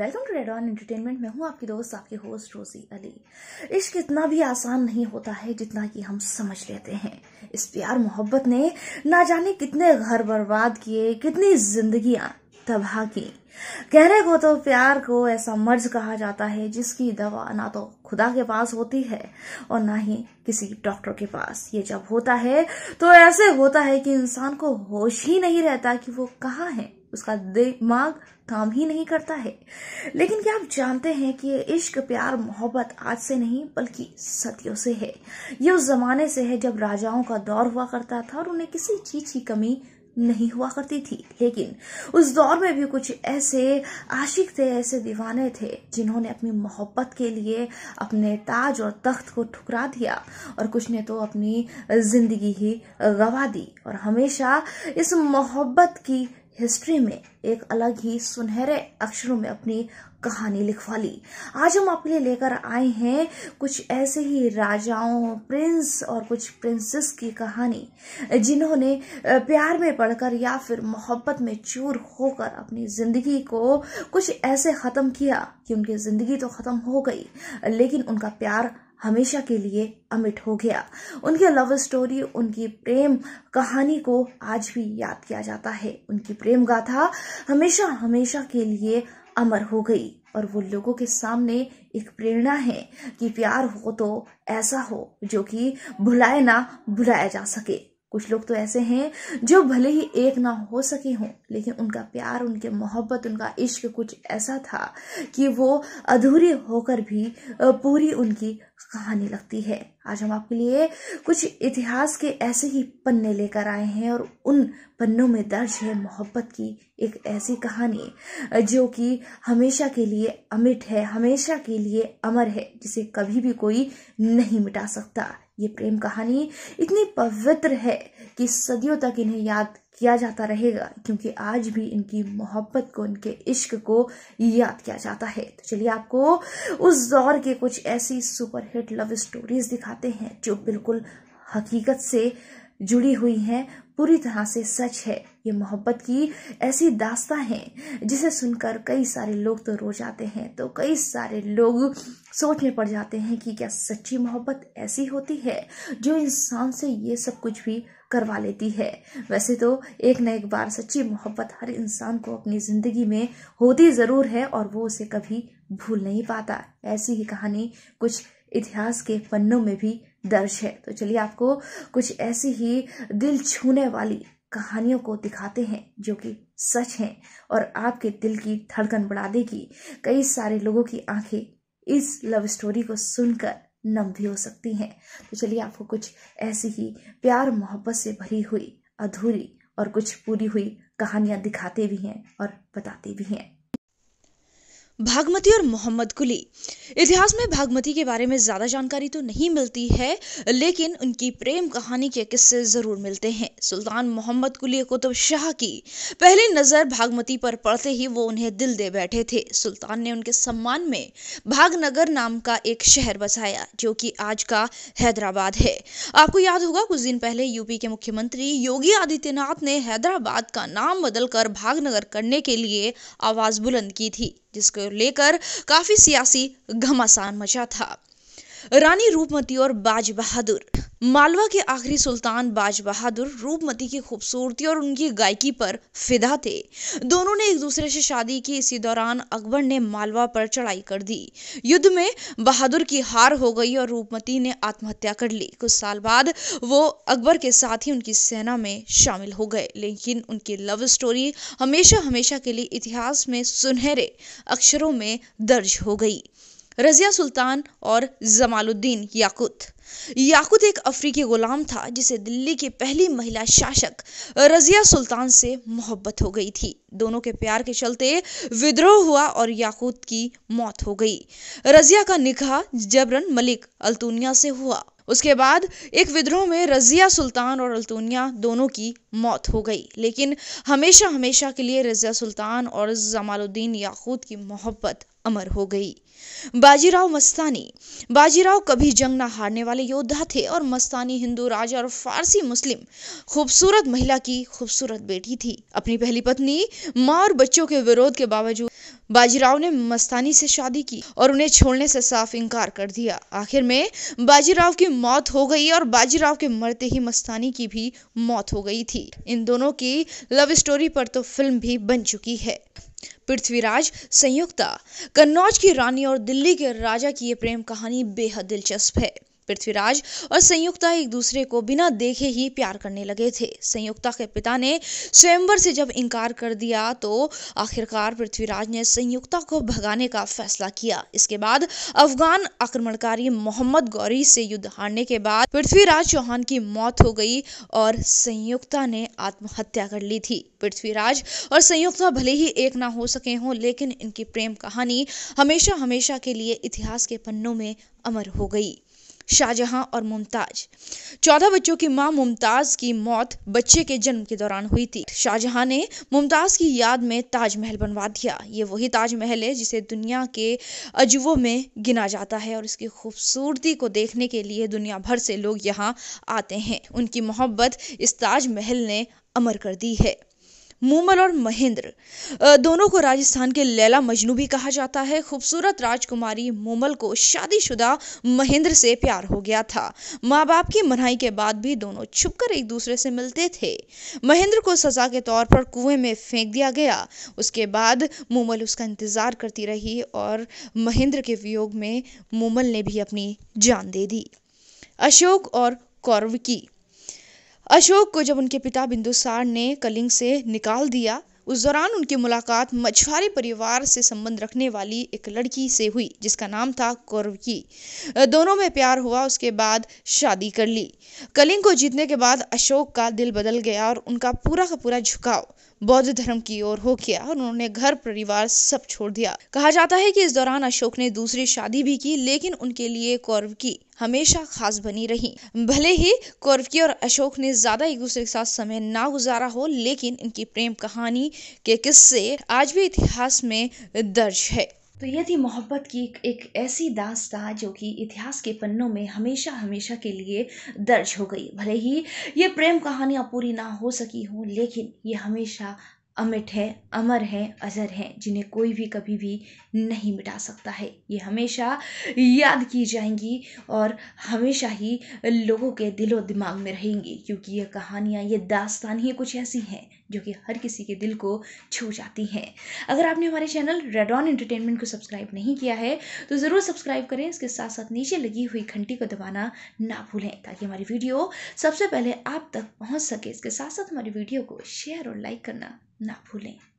welcome to Red On Entertainment मैं हूँ आपकी दोस्त आपके होस्ट रोजी अली इश्क इतना भी आसान नहीं होता है जितना कि हम समझ लेते हैं इस प्यार मोहब्बत ने ना जाने कितने घर बर्बाद किए कितनी जिंदगियां तबाह की कहने को तो प्यार को ऐसा मर्ज कहा जाता है जिसकी दवा ना तो खुदा के पास होती है और ना ही किसी डॉक्टर के पास ये जब होता है तो ऐसे होता है कि इंसान को होश ही नहीं रहता कि वो कहाँ है उसका दिमाग काम ही नहीं करता है लेकिन क्या आप जानते हैं कि ये इश्क प्यार मोहब्बत आज से नहीं बल्कि सदियों से है ये उस जमाने से है जब राजाओं का दौर हुआ करता था और उन्हें किसी चीज की कमी नहीं हुआ करती थी लेकिन उस दौर में भी कुछ ऐसे आशिक थे ऐसे दीवाने थे जिन्होंने अपनी मोहब्बत के लिए अपने ताज और तख्त को ठुकरा दिया और कुछ ने तो अपनी जिंदगी ही गवा दी और हमेशा इस मोहब्बत की हिस्ट्री में एक अलग ही सुनहरे अक्षरों में अपनी कहानी लिखवा ली आज हम आपके लिए लेकर आए हैं कुछ ऐसे ही राजाओं प्रिंस और कुछ प्रिंसेस की कहानी जिन्होंने प्यार में पढ़कर या फिर मोहब्बत में चूर होकर अपनी जिंदगी को कुछ ऐसे ख़त्म किया कि उनकी ज़िंदगी तो ख़त्म हो गई लेकिन उनका प्यार हमेशा के लिए अमिट हो गया उनके लव स्टोरी उनकी प्रेम कहानी को आज भी याद किया जाता है उनकी प्रेम गाथा हमेशा हमेशा के लिए अमर हो गई और वो लोगों के सामने एक प्रेरणा है कि प्यार हो तो ऐसा हो जो कि भुलाए ना भुलाया जा सके कुछ लोग तो ऐसे हैं जो भले ही एक ना हो सके हों लेकिन उनका प्यार उनके मोहब्बत उनका इश्क कुछ ऐसा था कि वो अधूरी होकर भी पूरी उनकी कहानी लगती है आज हम आपके लिए कुछ इतिहास के ऐसे ही पन्ने लेकर आए हैं और उन पन्नों में दर्ज है मोहब्बत की एक ऐसी कहानी जो कि हमेशा के लिए अमिट है हमेशा के लिए अमर है जिसे कभी भी कोई नहीं मिटा सकता ये प्रेम कहानी इतनी पवित्र है कि सदियों तक इन्हें याद किया जाता रहेगा क्योंकि आज भी इनकी मोहब्बत को इनके इश्क को याद किया जाता है तो चलिए आपको उस दौर के कुछ ऐसी सुपरहिट लव स्टोरीज दिखाते हैं जो बिल्कुल हकीकत से जुड़ी हुई हैं पूरी तरह से सच है ये मोहब्बत की ऐसी दास्ता है जिसे सुनकर कई सारे लोग तो रो जाते हैं तो कई सारे लोग सोच में पड़ जाते हैं कि क्या सच्ची मोहब्बत ऐसी होती है जो इंसान से ये सब कुछ भी करवा लेती है वैसे तो एक न एक बार सच्ची मोहब्बत हर इंसान को अपनी ज़िंदगी में होती ज़रूर है और वो उसे कभी भूल नहीं पाता ऐसी ही कहानी कुछ इतिहास के पन्नों में भी दर्ज है तो चलिए आपको कुछ ऐसी ही दिल छूने वाली कहानियों को दिखाते हैं जो कि सच हैं और आपके दिल की धड़कन बढ़ा देगी कई सारे लोगों की आंखें इस लव स्टोरी को सुनकर नम भी हो सकती हैं तो चलिए आपको कुछ ऐसी ही प्यार मोहब्बत से भरी हुई अधूरी और कुछ पूरी हुई कहानियाँ दिखाते भी हैं और बताते भी हैं भागमती और मोहम्मद कुली इतिहास में भागमती के बारे में ज़्यादा जानकारी तो नहीं मिलती है लेकिन उनकी प्रेम कहानी के किस्से ज़रूर मिलते हैं सुल्तान मोहम्मद कुली कुतुब तो शाह की पहली नज़र भागमती पर पड़ते ही वो उन्हें दिल दे बैठे थे सुल्तान ने उनके सम्मान में भागनगर नाम का एक शहर बसाया जो कि आज का हैदराबाद है आपको याद होगा कुछ दिन पहले यूपी के मुख्यमंत्री योगी आदित्यनाथ ने हैदराबाद का नाम बदलकर भागनगर करने के लिए आवाज़ बुलंद की थी जिसके लेकर काफी सियासी घमासान मचा था रानी रूपमती और बाज बहादुर मालवा के आखिरी सुल्तान बाज बहादुर रूपमती की खूबसूरती और उनकी गायकी पर फिदा थे दोनों ने एक दूसरे से शादी की इसी दौरान अकबर ने मालवा पर चढ़ाई कर दी युद्ध में बहादुर की हार हो गई और रूपमती ने आत्महत्या कर ली कुछ साल बाद वो अकबर के साथ ही उनकी सेना में शामिल हो गए लेकिन उनकी लव स्टोरी हमेशा हमेशा के लिए इतिहास में सुनहरे अक्षरों में दर्ज हो गई रजिया सुल्तान और जमालुद्दीन याकूत याकूत एक अफ्रीकी गुलाम था जिसे दिल्ली की पहली महिला शासक रजिया सुल्तान से मोहब्बत हो गई थी दोनों के प्यार के चलते विद्रोह हुआ और याकूत की मौत हो गई रजिया का निकाह जबरन मलिक अल्तुनिया से हुआ उसके बाद एक विद्रोह में रज़िया सुल्तान और अल्तुनिया दोनों की मौत हो गई लेकिन हमेशा हमेशा के लिए रज़िया सुल्तान और जमालुद्दीन याकूत की मोहब्बत अमर हो गई बाजीराव मस्तानी बाजीराव कभी जंग न हारने वाले योद्धा थे और मस्तानी हिंदू राजा और फारसी मुस्लिम खूबसूरत महिला की खूबसूरत बेटी थी अपनी पहली पत्नी माँ और बच्चों के विरोध के बावजूद बाजीराव ने मस्तानी से शादी की और उन्हें छोड़ने से साफ इनकार कर दिया आखिर में बाजीराव की मौत हो गई और बाजीराव के मरते ही मस्तानी की भी मौत हो गई थी इन दोनों की लव स्टोरी पर तो फिल्म भी बन चुकी है पृथ्वीराज संयुक्ता कन्नौज की रानी और दिल्ली के राजा की ये प्रेम कहानी बेहद दिलचस्प है पृथ्वीराज और संयुक्ता एक दूसरे को बिना देखे ही प्यार करने लगे थे संयुक्ता के पिता ने स्वयंवर से जब इनकार कर दिया तो आखिरकार पृथ्वीराज ने संयुक्ता को भगाने का फैसला किया इसके बाद अफगान आक्रमणकारी मोहम्मद गौरी से युद्ध हारने के बाद पृथ्वीराज चौहान की मौत हो गई और संयुक्ता ने आत्महत्या कर ली थी पृथ्वीराज और संयुक्ता भले ही एक ना हो सके हों लेकिन इनकी प्रेम कहानी हमेशा हमेशा के लिए इतिहास के पन्नों में अमर हो गई शाहजहां और मुमताज चौदह बच्चों की मां मुमताज की मौत बच्चे के जन्म के दौरान हुई थी शाहजहां ने मुमताज की याद में ताजमहल बनवा दिया ये वही ताजमहल है जिसे दुनिया के अजूबों में गिना जाता है और इसकी खूबसूरती को देखने के लिए दुनिया भर से लोग यहाँ आते हैं उनकी मोहब्बत इस ताजमहल ने अमर कर दी है मूमल और महेंद्र दोनों को राजस्थान के लैला मजनू भी कहा जाता है खूबसूरत राजकुमारी मूमल को शादीशुदा महेंद्र से प्यार हो गया था माँ बाप की मनाही के बाद भी दोनों छुपकर एक दूसरे से मिलते थे महेंद्र को सजा के तौर पर कुएं में फेंक दिया गया उसके बाद मूमल उसका इंतजार करती रही और महेंद्र के वियोग में मूमल ने भी अपनी जान दे दी अशोक और कौरव की अशोक को जब उनके पिता बिंदुसार ने कलिंग से निकाल दिया उस दौरान उनकी मुलाकात मछुआरे परिवार से संबंध रखने वाली एक लड़की से हुई जिसका नाम था कौरवकी दोनों में प्यार हुआ उसके बाद शादी कर ली कलिंग को जीतने के बाद अशोक का दिल बदल गया और उनका पूरा का पूरा झुकाव बौद्ध धर्म की ओर हो गया और उन्होंने घर परिवार सब छोड़ दिया कहा जाता है कि इस दौरान अशोक ने दूसरी शादी भी की लेकिन उनके लिए कौरव की हमेशा खास बनी रही भले ही की और अशोक ने ज्यादा एक दूसरे के साथ समय ना गुजारा हो लेकिन इनकी प्रेम कहानी के किस्से आज भी इतिहास में दर्ज है तो ये थी मोहब्बत की एक ऐसी दास्ता जो कि इतिहास के पन्नों में हमेशा हमेशा के लिए दर्ज हो गई भले ही ये प्रेम कहानियाँ पूरी ना हो सकी हों लेकिन ये हमेशा अमिट है अमर है अजर है जिन्हें कोई भी कभी भी नहीं मिटा सकता है ये हमेशा याद की जाएंगी और हमेशा ही लोगों के दिलो दिमाग में रहेंगी क्योंकि ये कहानियाँ ये दास्तान ही कुछ ऐसी हैं जो कि हर किसी के दिल को छू जाती हैं अगर आपने हमारे चैनल रेड ऑन एंटरटेनमेंट को सब्सक्राइब नहीं किया है तो ज़रूर सब्सक्राइब करें इसके साथ साथ नीचे लगी हुई घंटी को दबाना ना भूलें ताकि हमारी वीडियो सबसे पहले आप तक पहुँच सके इसके साथ साथ हमारी वीडियो को शेयर और लाइक करना ना भूलें